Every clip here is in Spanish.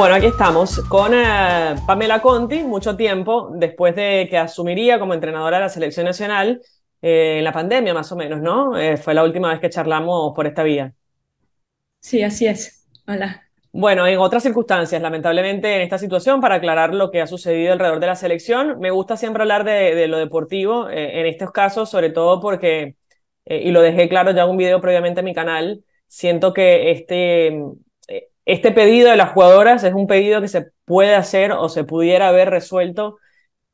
Bueno, aquí estamos con eh, Pamela Conti, mucho tiempo después de que asumiría como entrenadora de la selección nacional eh, en la pandemia, más o menos, ¿no? Eh, fue la última vez que charlamos por esta vía. Sí, así es. Hola. Bueno, en otras circunstancias, lamentablemente en esta situación, para aclarar lo que ha sucedido alrededor de la selección, me gusta siempre hablar de, de lo deportivo en estos casos, sobre todo porque, y lo dejé claro ya en un video previamente en mi canal, siento que este este pedido de las jugadoras es un pedido que se puede hacer o se pudiera haber resuelto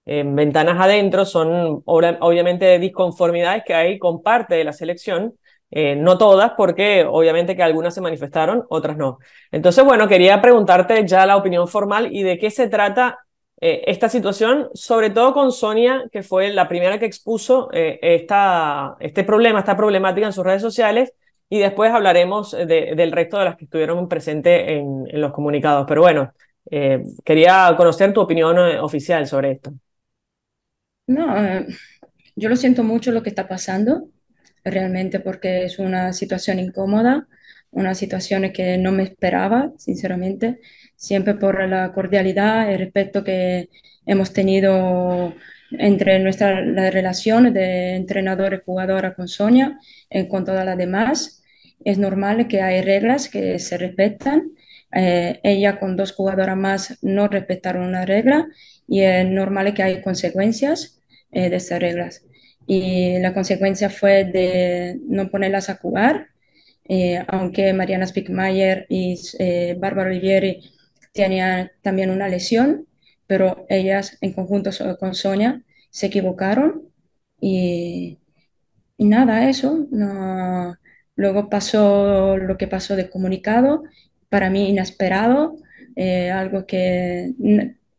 en ventanas adentro, son obviamente disconformidades que hay con parte de la selección, eh, no todas, porque obviamente que algunas se manifestaron, otras no. Entonces, bueno, quería preguntarte ya la opinión formal y de qué se trata eh, esta situación, sobre todo con Sonia, que fue la primera que expuso eh, esta, este problema, esta problemática en sus redes sociales, y después hablaremos eh, de, del resto de las que estuvieron presentes en, en los comunicados. Pero bueno, eh, quería conocer tu opinión eh, oficial sobre esto. No, yo lo siento mucho lo que está pasando, realmente porque es una situación incómoda, una situación que no me esperaba, sinceramente, siempre por la cordialidad, el respeto que hemos tenido entre nuestra la relación de entrenador y jugadora con Sonia en con todas las demás. Es normal que hay reglas que se respetan. Eh, ella con dos jugadoras más no respetaron una regla y es normal que hay consecuencias eh, de estas reglas. Y la consecuencia fue de no ponerlas a jugar, eh, aunque Mariana Spickmayer y Bárbara Olivieri tenían también una lesión, pero ellas en conjunto con Sonia se equivocaron y, nada, eso. No. Luego pasó lo que pasó de comunicado, para mí inesperado, eh, algo que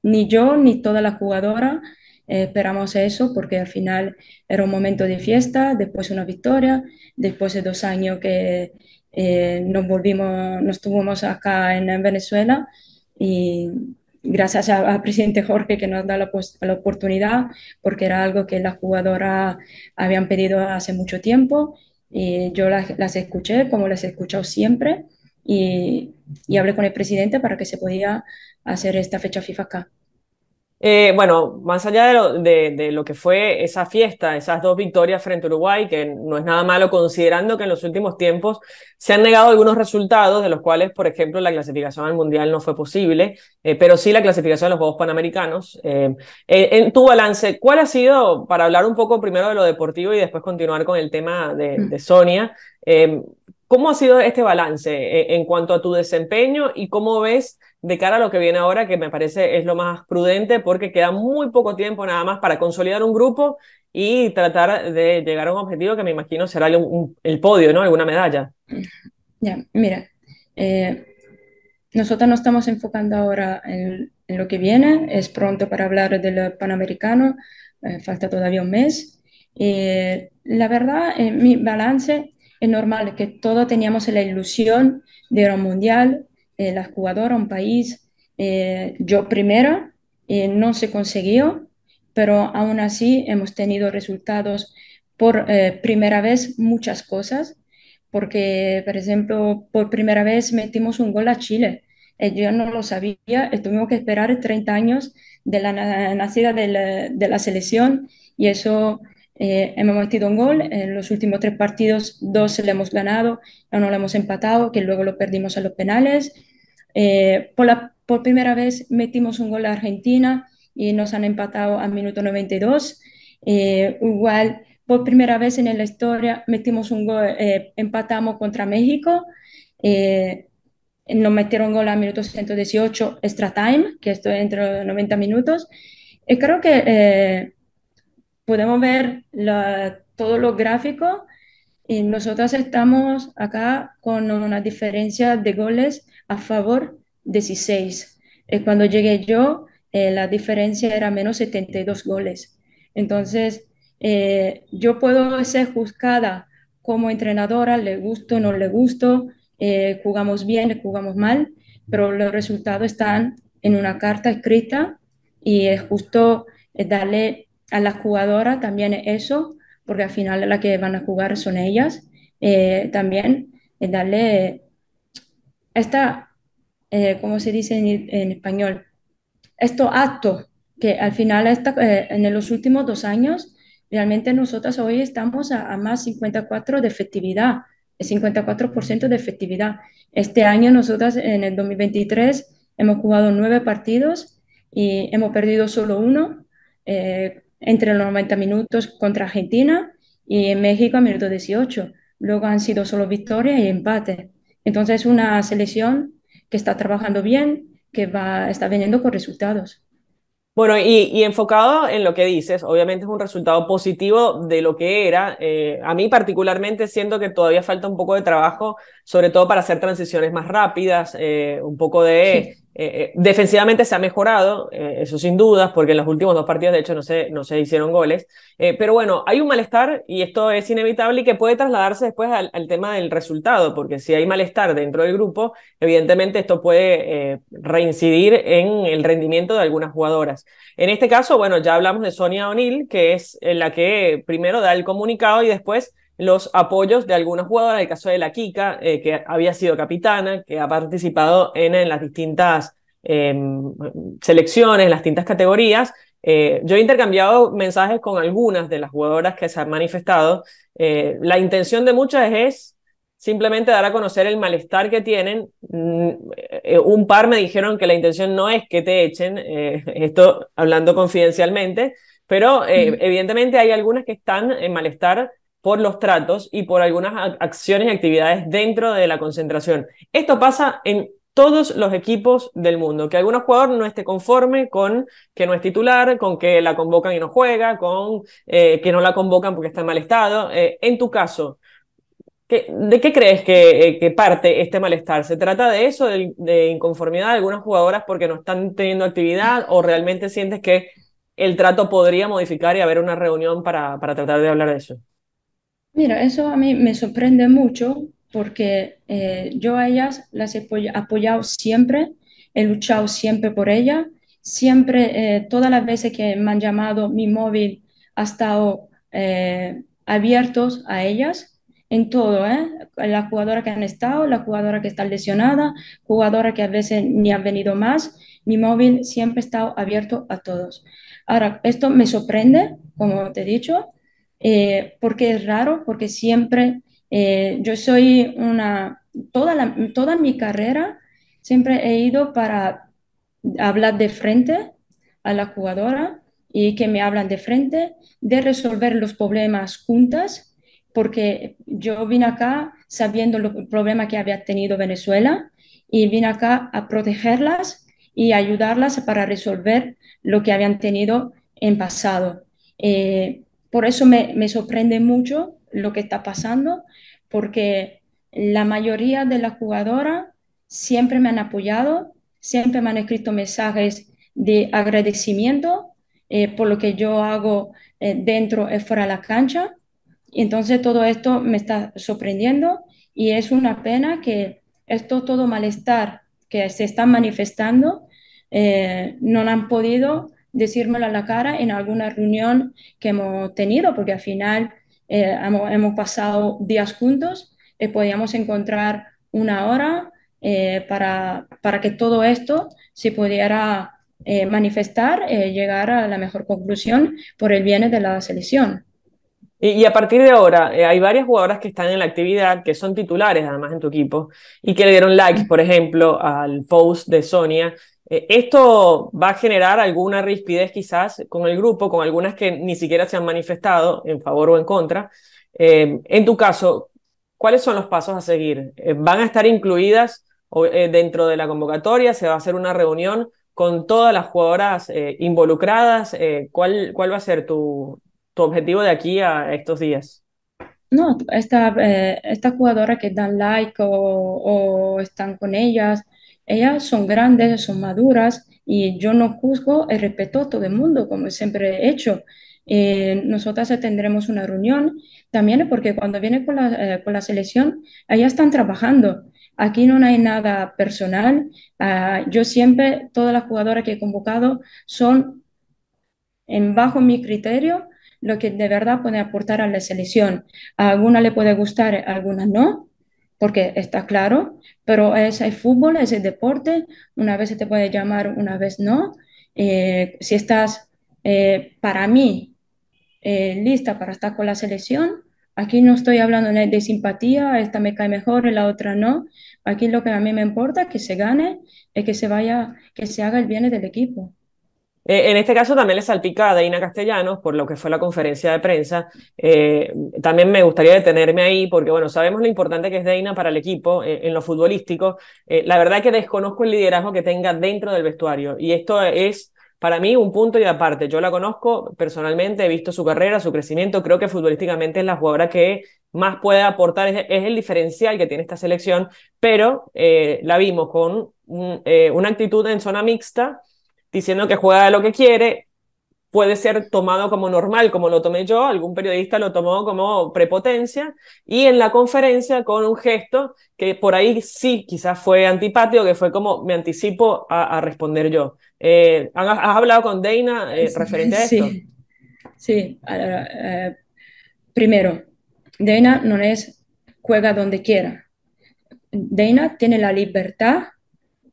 ni yo ni toda la jugadora eh, esperamos eso porque al final era un momento de fiesta, después una victoria, después de dos años que eh, nos volvimos, nos tuvimos acá en Venezuela y gracias al presidente Jorge que nos da la, la, oportunidad, porque era algo que las jugadoras habían pedido hace mucho tiempo. Y yo las, escuché, como las he escuchado siempre, y, y, hablé con el presidente para que se podía hacer esta fecha FIFA acá. Eh, bueno, más allá de lo, de, lo, que fue esa fiesta, esas dos victorias frente a Uruguay, que no es nada malo considerando que en los últimos tiempos se han negado algunos resultados, de los cuales, por ejemplo, la clasificación al Mundial no fue posible, eh, pero sí la clasificación a los Juegos Panamericanos. Eh, en, tu balance, ¿cuál ha sido, para hablar un poco primero de lo deportivo y después continuar con el tema de, mm. de Sonia, ¿Cómo ha sido este balance eh, en cuanto a tu desempeño y cómo ves de cara a lo que viene ahora, que me parece es lo más prudente porque queda muy poco tiempo nada más para consolidar un grupo y tratar de llegar a un objetivo que me imagino será el, podio, ¿no? Alguna medalla. Ya, mira, eh, nosotros nos estamos enfocando ahora en, lo que viene, es pronto para hablar del Panamericano, eh, falta todavía un mes. la verdad, mi balance es normal que todos teníamos la ilusión de ir mundial, eh, la jugadora, un país. Eh, yo primero eh, no se consiguió, pero aún así hemos tenido resultados por eh, primera vez muchas cosas, porque por ejemplo, por primera vez metimos un gol a Chile. yo no lo sabía, tuvimos que esperar 30 años de la nacida de la selección y eso eh, hemos metido un gol, en los últimos tres partidos dos le hemos ganado, uno le hemos empatado, que luego lo perdimos a los penales. Eh, por, la, por primera vez metimos un gol a Argentina y nos han empatado al minuto 92. Eh, igual, por primera vez en la historia metimos un gol, empatamos contra México. nos metieron gol a minuto 118 extra time, que esto dentro de 90 minutos. creo que podemos ver la, todo lo gráfico y nosotros estamos acá con una diferencia de goles a favor 16. es eh, cuando llegué yo, eh, la diferencia era menos 72 goles. Entonces, eh, yo puedo ser juzgada como entrenadora, le gusto, no le gusto, jugamos bien, jugamos mal, pero los resultados están en una carta escrita y es justo darle a la jugadoras también eso, porque al final la que van a jugar son ellas, eh, también eh, darle esta, eh, ¿cómo se dice en, español? Esto acto, que al final en los últimos dos años realmente nosotras hoy estamos a, más 54 de efectividad, 54% de efectividad. Este año nosotras en el 2023 hemos jugado nueve partidos y hemos perdido solo uno entre los 90 minutos contra Argentina y en México a minuto 18. Luego han sido solo victorias y empate. Entonces es una selección que está trabajando bien, que va, está viniendo con resultados. Bueno, y, enfocado en lo que dices, obviamente es un resultado positivo de lo que era. Eh, a mí particularmente siento que todavía falta un poco de trabajo, sobre todo para hacer transiciones más rápidas, eh, un poco de eh, eh, defensivamente se ha mejorado, eh, eso sin dudas, porque en los últimos dos partidos de hecho no se, no se hicieron goles. pero bueno, hay un malestar y esto es inevitable y que puede trasladarse después al, al tema del resultado, porque si hay malestar dentro del grupo, evidentemente esto puede reincidir en el rendimiento de algunas jugadoras. En este caso, bueno, ya hablamos de Sonia O'Neill, que es la que primero da el comunicado y después los apoyos de algunas jugadoras, el caso de la Kika, eh, que había sido capitana, que ha participado en, las distintas selecciones, en las distintas em, categorías. Eh, yo he intercambiado mensajes con algunas de las jugadoras que se han manifestado. Eh, la intención de muchas es simplemente dar a conocer el malestar que tienen. Mm, un par me dijeron que la intención no es que te echen, esto hablando confidencialmente, pero evidentemente hay algunas que están en malestar por los tratos y por algunas acciones y actividades dentro de la concentración. Esto pasa en todos los equipos del mundo, que algún jugador no esté conforme con que no es titular, con que la convocan y no juega, con eh, que no la convocan porque está en mal estado. Eh, en tu caso, ¿De qué crees eh, que, parte este malestar? ¿Se trata de eso, de, inconformidad de algunas jugadoras porque no están teniendo actividad o realmente sientes que el trato podría modificar y haber una reunión para tratar de hablar de eso? Mira, eso a mí me sorprende mucho porque eh, yo a ellas las he apoyado siempre, he luchado siempre por ellas, siempre, eh, todas las veces que me han llamado, mi móvil ha estado eh, abierto a ellas, en todo, la jugadora que han estado, la jugadora que está lesionada, jugadora que a veces ni ha venido más, mi móvil siempre ha estado abierto a todos. Ahora, esto me sorprende, como te he dicho, eh, porque es raro, porque siempre eh, yo soy una, toda, toda mi carrera siempre he ido para hablar de frente a la jugadora y que me hablan de frente, de resolver los problemas juntas, porque yo vine acá sabiendo los problemas que había tenido Venezuela y vine acá a protegerlas y ayudarlas para resolver lo que habían tenido en pasado. Eh, por eso me, sorprende mucho lo que está pasando, porque la mayoría de las jugadoras siempre me han apoyado, siempre me han escrito mensajes de agradecimiento eh, por lo que yo hago eh, dentro y eh, fuera de la cancha. entonces todo esto me está sorprendiendo y es una pena que esto todo malestar que se está manifestando no no han podido decírmelo a la cara en alguna reunión que hemos tenido, porque al final eh, hemos, pasado días juntos, y eh, podíamos encontrar una hora eh, para, para, que todo esto se pudiera manifestar, llegar a la mejor conclusión por el bien de la selección. Y, a partir de ahora, hay varias jugadoras que están en la actividad, que son titulares además en tu equipo, y que le dieron likes, por ejemplo, al post de Sonia eh, esto va a generar alguna rispidez quizás con el grupo, con algunas que ni siquiera se han manifestado en favor o en contra. Eh, en tu caso, ¿cuáles son los pasos a seguir? Eh, ¿Van a estar incluidas dentro de la convocatoria? ¿Se va a hacer una reunión con todas las jugadoras involucradas? ¿cuál, ¿Cuál va a ser tu, objetivo de aquí a estos días? No, estas esta jugadoras que dan like o están con ellas ellas son grandes, son maduras y yo no juzgo y respeto a todo el mundo como siempre he hecho. Eh, nosotras tendremos una reunión también porque cuando viene con la, eh, selección, allá están trabajando. Aquí no hay nada personal. Ah, yo siempre, todas las jugadoras que he convocado son, en bajo mi criterio, lo que de verdad puede aportar a la selección. A alguna le puede gustar, a alguna no, porque está claro, pero es el fútbol, es el deporte, una vez se te puede llamar, una vez no. Eh, si estás, eh, para mí, eh, lista para estar con la selección, aquí no estoy hablando de simpatía, esta me cae mejor, la otra no. Aquí lo que a mí me importa es que se gane y que se vaya, que se haga el bien del equipo. Eh, en este caso también le salpica a Deina Castellanos por lo que fue la conferencia de prensa. Eh, también me gustaría detenerme ahí porque, bueno, sabemos lo importante que es Deina para el equipo eh, en lo futbolístico. la verdad es que desconozco el liderazgo que tenga dentro del vestuario y esto es para mí un punto y aparte. Yo la conozco personalmente, he visto su carrera, su crecimiento, creo que futbolísticamente es la jugadora que más puede aportar, es, el diferencial que tiene esta selección, pero la vimos con una actitud en zona mixta diciendo que juega lo que quiere, puede ser tomado como normal, como lo tomé yo, algún periodista lo tomó como prepotencia, y en la conferencia con un gesto que por ahí sí quizás fue antipático, que fue como me anticipo a, responder yo. Eh, ¿has, hablado con Dana eh, referente a esto? Sí, primero, Dana no es juega donde quiera. Dana tiene la libertad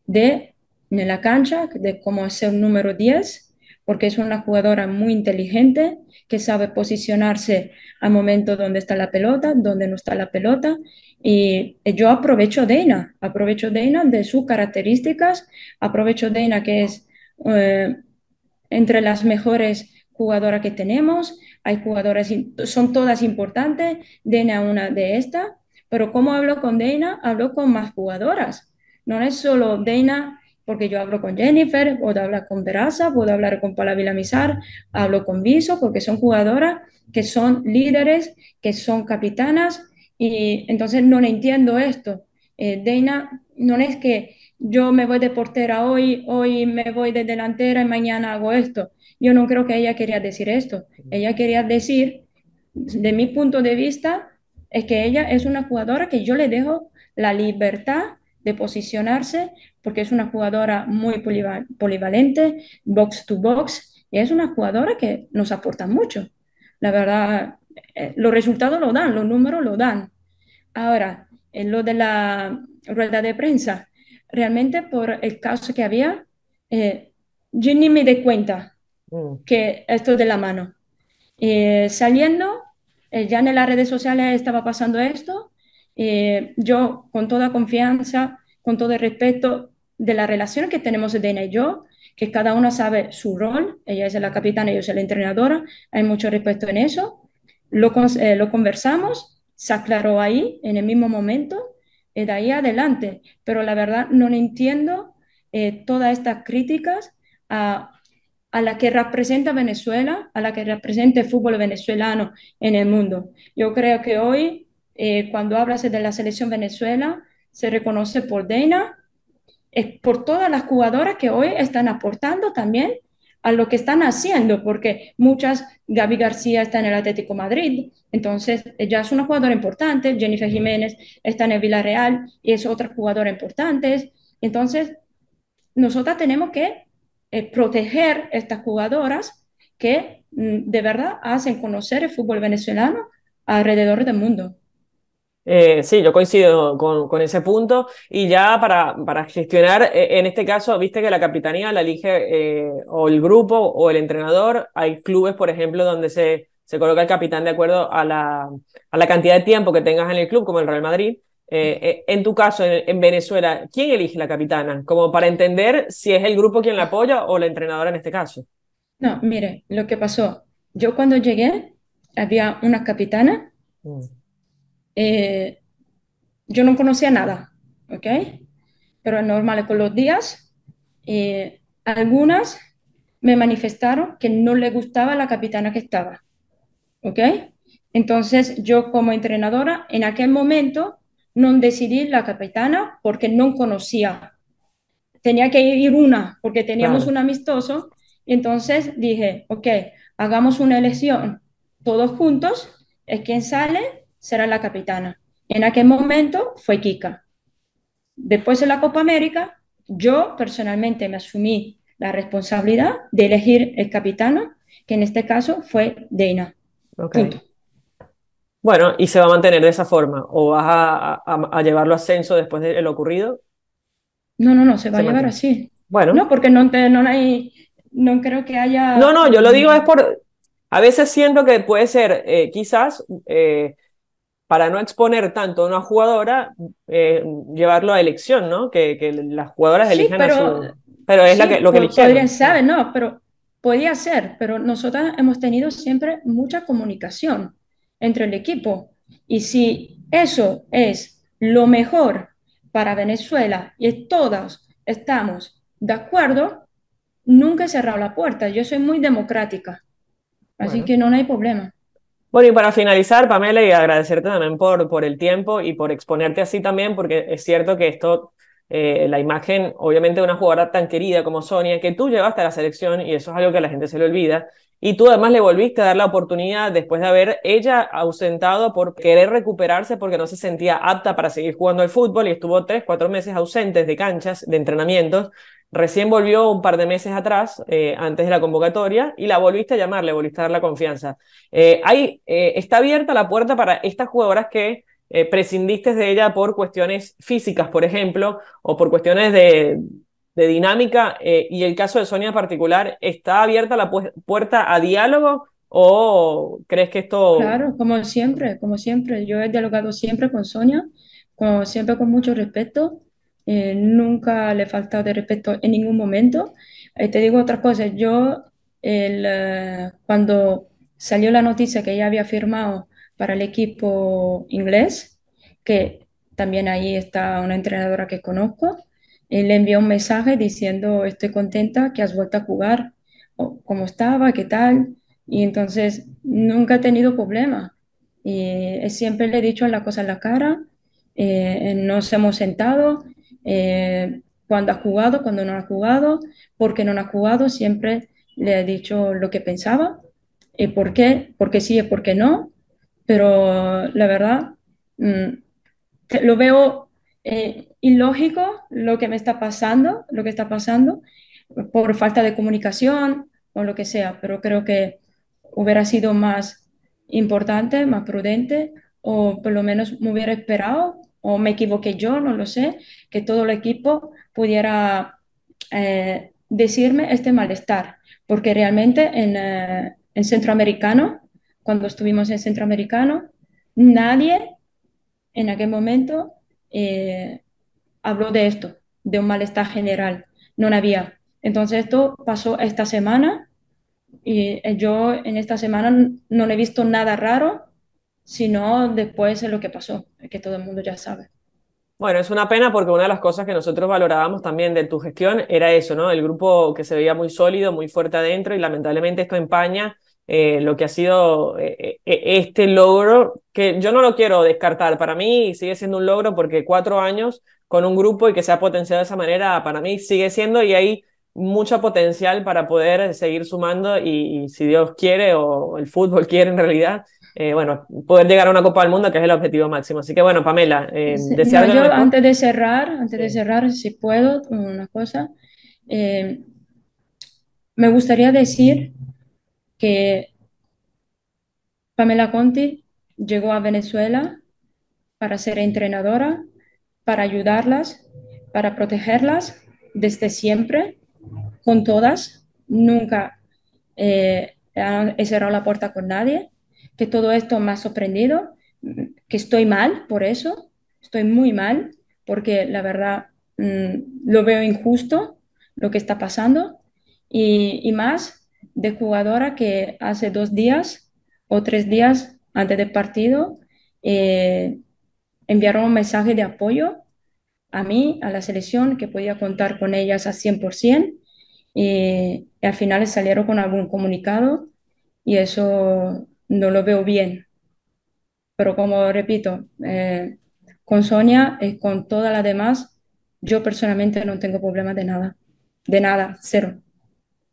de en la cancha, de cómo hacer un número 10, porque es una jugadora muy inteligente que sabe posicionarse al momento donde está la pelota, donde no está la pelota. Y yo aprovecho de aprovecho de de sus características, aprovecho de que es eh, entre las mejores jugadoras que tenemos. Hay jugadoras, son todas importantes, Dena una de estas, pero ¿cómo hablo con Dana? hablo con más jugadoras. No es solo Dena porque yo hablo con Jennifer, puedo hablar con Peraza, puedo hablar con Palavila Mizar, hablo con Viso, porque son jugadoras que son líderes, que son capitanas, y entonces no le entiendo esto. Eh, Deina, no es que yo me voy de portera hoy, hoy me voy de delantera y mañana hago esto. Yo no creo que ella quería decir esto. Ella quería decir, de mi punto de vista, es que ella es una jugadora que yo le dejo la libertad de posicionarse porque es una jugadora muy polivalente, box to box, y es una jugadora que nos aporta mucho. La verdad, eh, los resultados lo dan, los números lo dan. Ahora, en lo de la rueda de prensa, realmente por el caso que había, eh, yo ni me di cuenta mm. que esto de la mano. Eh, saliendo, eh, ya en las redes sociales estaba pasando esto, yo con toda confianza, con todo respeto, de la relación que tenemos Dana y yo, que cada uno sabe su rol, ella es la capitana, yo soy la entrenadora, hay mucho respeto en eso, lo, eh, conversamos, se aclaró ahí en el mismo momento y eh, de ahí adelante, pero la verdad no entiendo eh, todas estas críticas a, la que representa Venezuela, a la que representa el fútbol venezolano en el mundo. Yo creo que hoy, cuando hablas de la selección Venezuela, se reconoce por Dena, por todas las jugadoras que hoy están aportando también a lo que están haciendo, porque muchas, Gaby García está en el Atlético Madrid, entonces ella es una jugadora importante, Jennifer Jiménez está en el Villarreal y es otra jugadora importante, entonces nosotras tenemos que eh, proteger estas jugadoras que mm, de verdad hacen conocer el fútbol venezolano alrededor del mundo. Eh, sí, yo coincido con, ese punto. Y ya para, para gestionar, e, en este caso, viste que la capitanía la elige eh, o el grupo o el entrenador. Hay clubes, por ejemplo, donde se, se coloca el capitán de acuerdo a la, a la, cantidad de tiempo que tengas en el club, como el Real Madrid. Eh, mm. en tu caso, en, Venezuela, ¿quién elige la capitana? Como para entender si es el grupo quien la apoya o la entrenadora en este caso. No, mire, lo que pasó. Yo cuando llegué, había una capitana. Mm. Eh, yo no conocía nada, ¿ok? Pero es normal con los días. Eh, algunas me manifestaron que no le gustaba la capitana que estaba, ¿ok? Entonces yo como entrenadora en aquel momento no decidí la capitana porque no conocía. Tenía que ir una porque teníamos un amistoso. Entonces dije, ok, hagamos una elección todos juntos, es quien sale será la capitana. En aquel momento fue Kika. Después de la Copa América, yo personalmente me asumí la responsabilidad de elegir el capitano, que en este caso fue Deina. Okay. Bueno, y se va a mantener de esa forma, o vas a, llevarlo a ascenso después de lo ocurrido. No, no, no, se va a llevar así. Bueno. No, porque no, te, no hay, no creo que haya. No, no, yo lo mm. digo es por. A veces siento que puede ser, eh, quizás, eh, para no exponer tanto a una jugadora, eh, llevarlo a elección, ¿no? Que, las jugadoras elijan pero, a su... Pero es que, lo que eligieron. saben, no, pero podía ser, pero nosotras hemos tenido siempre mucha comunicación entre el equipo. Y si eso es lo mejor para Venezuela y todas estamos de acuerdo, nunca he cerrado la puerta. Yo soy muy democrática, así que no hay problema. Bueno, y para finalizar, Pamela, y agradecerte también por, por el tiempo y por exponerte así también, porque es cierto que esto, eh, la imagen, obviamente, de una jugadora tan querida como Sonia, que tú llevaste a la selección, y eso es algo que a la gente se le olvida, y tú además le volviste a dar la oportunidad después de haber ella ausentado por querer recuperarse porque no se sentía apta para seguir jugando al fútbol y estuvo tres, cuatro meses ausentes de canchas, de entrenamientos. Recién volvió un par de meses atrás, eh, antes de la convocatoria, y la volviste a llamar, le volviste a dar la confianza. Eh, hay, eh, está abierta la puerta para estas jugadoras que prescindiste de ella por cuestiones físicas, por ejemplo, o por cuestiones de, dinámica, y el caso de Sonia en particular, ¿está abierta la puerta a diálogo o crees que esto... Claro, como siempre, como siempre, yo he dialogado siempre con Sonia, como siempre con mucho respeto eh, nunca le he faltado de respeto en ningún momento. Eh, te digo otra cosa, yo eh, cuando salió la noticia que ella había firmado para el equipo inglés, que también ahí está una entrenadora que conozco, le envió un mensaje diciendo estoy contenta que has vuelto a jugar, cómo estaba, qué tal, y entonces nunca he tenido problemas. Y siempre le he dicho las cosas en la cara, nos hemos sentado, cuando eh, cuando ha jugado, cuando no ha jugado, porque no ha jugado, siempre le he dicho lo que pensaba eh, y por qué, porque sí y porque no, pero la verdad mm, lo veo eh, ilógico lo que me está pasando, lo que está pasando por falta de comunicación o lo que sea, pero creo que hubiera sido más importante, más prudente o por lo menos me hubiera esperado o me equivoqué yo, no lo sé, que todo el equipo pudiera eh, decirme este malestar, porque realmente eh, en, Centroamericano, cuando estuvimos en Centroamericano, nadie en aquel momento eh, habló de esto, de un malestar general, no había. Entonces esto pasó esta semana y yo en esta semana no he visto nada raro sino después es lo que pasó, que todo el mundo ya sabe. Bueno, es una pena porque una de las cosas que nosotros valorábamos también de tu gestión era eso, ¿no? El grupo que se veía muy sólido, muy fuerte adentro y lamentablemente esto empaña eh, lo que ha sido eh, eh, este logro, que yo no lo quiero descartar, para mí sigue siendo un logro porque cuatro años con un grupo y que se ha potenciado de esa manera, para mí sigue siendo y hay mucho potencial para poder seguir sumando y si Dios quiere o el fútbol quiere en realidad, eh, bueno, poder llegar a una Copa del Mundo, que es el objetivo máximo. Así que bueno, Pamela, eh, Antes de cerrar, antes de cerrar, si puedo, una cosa. Eh, me gustaría decir que Pamela Conti llegó a Venezuela para ser entrenadora, para ayudarlas, para protegerlas desde siempre, con todas. Nunca he cerrado la puerta con nadie que todo esto me ha sorprendido, que estoy mal por eso, estoy muy mal, porque la verdad mm, lo veo injusto lo que está pasando, y, más de jugadora que hace dos días o tres días antes del partido eh, enviaron un mensaje de apoyo a mí, a la selección, que podía contar con ellas a 100%, y al final salieron con algún comunicado y eso no lo veo bien. Pero como repito, eh, con Sonia y con todas las demás, yo personalmente no tengo problemas de nada, de nada, cero.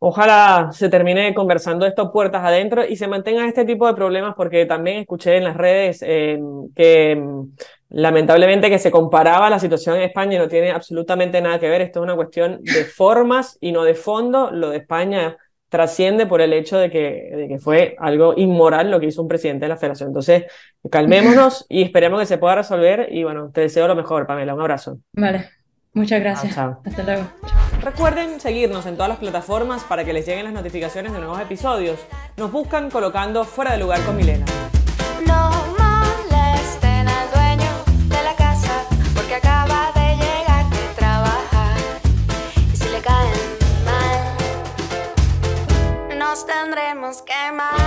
Ojalá se termine conversando esto puertas adentro y se mantengan este tipo de problemas porque también escuché en las redes eh, que mm, lamentablemente que se comparaba la situación en España y no tiene absolutamente nada que ver. Esto es una cuestión de formas y no de fondo. Lo de España trasciende por el hecho de que, que fue algo inmoral lo que hizo un presidente de la federación. Entonces, calmémonos y esperemos que se pueda resolver. Y bueno, te deseo lo mejor, Pamela. Un abrazo. Vale. Muchas gracias. Hasta luego. Recuerden seguirnos en todas las plataformas para que les lleguen las notificaciones de nuevos episodios. Nos buscan colocando fuera de lugar con Milena. scam.